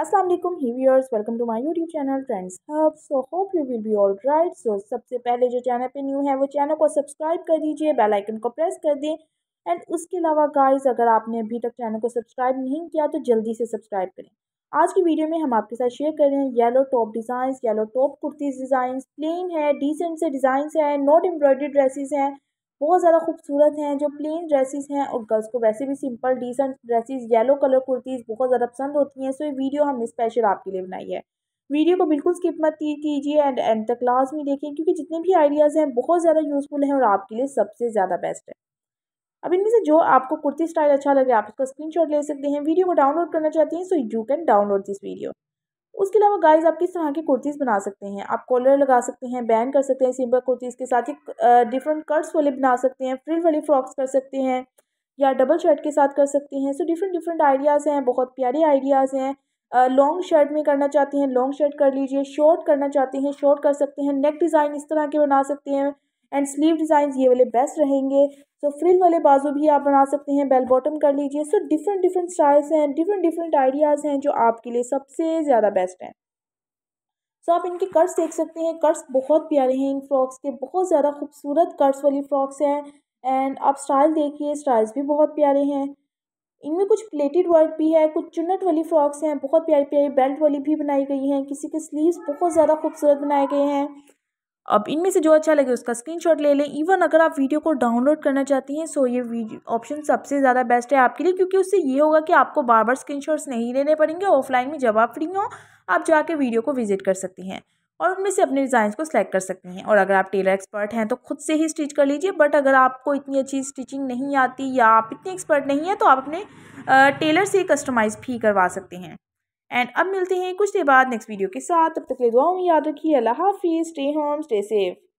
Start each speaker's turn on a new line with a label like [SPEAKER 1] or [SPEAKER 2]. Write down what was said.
[SPEAKER 1] अस्सलाम वालेकुम hi viewers welcome to my YouTube channel trends hub so hope you will be all right so सबसे पहले जो channel पे न्यू है वो चैनल को सब्सक्राइब कर दीजिए बेल आइकन को प्रेस कर दें एंड उसके अलावा गाइस अगर आपने अभी तक चैनल को सब्सक्राइब नहीं किया तो जल्दी से सब्सक्राइब करें आज की वीडियो में हम आपके साथ शेयर कर रहे हैं yellow top designs yellow top kurtis designs plain है डिसेंट से डिज़ाइंस हैं नॉट एम्ब्रॉयडरी ड्रेसेस हैं बहुत ज़्यादा खूबसूरत हैं जो प्लेन ड्रेसेस हैं और गर्ल्स को वैसे भी simple decent dresses yellow colour kurtis बहुत ज़्यादा पसंद होती हैं सो ये वीडियो हमने स्पेशल आपके लिए बनाई है वीडियो को बिल्कुल स्किप मत कीजिए एंड एंड तक लास्ट में देखें क्योंकि जितने भी आइडियाज़ हैं बहुत ज़्यादा यूज़फुल हैं और आपके लिए सबसे ज़्यादा बेस्ट है अब इनमें से जो आपको कुर्ती स्टाइल अच्छा लगे आप उसका स्क्रीनशॉट ले सकते हैं वीडियो को डाउनलोड करना चाहते हैं so you can download this video उसके अलावा गाइस आप किस तरह की कुर्तीज़ बना सकते हैं आप कॉलर लगा सकते हैं बैन कर सकते हैं सिंपल कुर्तीज़ के साथ ही डिफरेंट कट्स वाले बना सकते हैं फ्रिल वाली फ्रॉक्स कर सकते हैं या डबल शर्ट के साथ कर सकते हैं सो डिफरेंट डिफरेंट आइडियाज़ हैं बहुत प्यारे आइडियाज़ हैं लॉन्ग शर्ट में करना चाहते हैं लॉन्ग शर्ट कर लीजिए शॉर्ट करना चाहते हैं शॉर्ट कर सकते हैं नेक डिज़ाइन इस तरह के बना सकते हैं एंड स्लीव डिज़ाइन ये वाले बेस्ट रहेंगे सो फ्रिल वाले बाजू भी आप बना सकते हैं बेल बॉटम कर लीजिए सो डिफरेंट डिफरेंट स्टाइल्स हैं डिफरेंट डिफरेंट आइडियाज़ हैं जो आपके लिए सबसे ज़्यादा बेस्ट हैं सो so, आप इनके कर्स देख सकते हैं कर्स बहुत प्यारे हैं इन फ्रॉक्स के बहुत ज़्यादा खूबसूरत कर्स वाली फ्रॉक्स हैं एंड आप स्टाइल देखिए स्टाइल्स भी बहुत प्यारे हैं इनमें कुछ प्लेटेड वर्क भी है कुछ चुनट वाली फ्रॉक्स हैं बहुत प्यारी प्यारी बेल्ट वाली भी बनाई गई हैं किसी के स्लीव्स बहुत ज़्यादा खूबसूरत बनाए गए हैं अब इनमें से जो अच्छा लगे उसका स्क्रीनशॉट ले लें इवन अगर आप वीडियो को डाउनलोड करना चाहती हैं सो ये ऑप्शन सबसे ज़्यादा बेस्ट है आपके लिए क्योंकि उससे ये होगा कि आपको बार बार स्क्रीनशॉट्स नहीं लेने पड़ेंगे ऑफलाइन में जब आप फ्री हो आप जाके वीडियो को विजिट कर सकती हैं और उनमें से अपने डिज़ाइन को सिलेक्ट कर सकती हैं और अगर आप टेलर एक्सपर्ट हैं तो खुद से ही स्टिच कर लीजिए बट अगर आपको इतनी अच्छी स्टिचिंग नहीं आती या आप इतनी एक्सपर्ट नहीं हैं तो आप अपने टेलर से कस्टमाइज़ भी करवा सकते हैं एंड अब मिलते हैं कुछ देर बाद नेक्स्ट वीडियो के साथ तब तक के दुआओं में याद रखिए अल्लाह हाफिज़ स्टे होम स्टे सेफ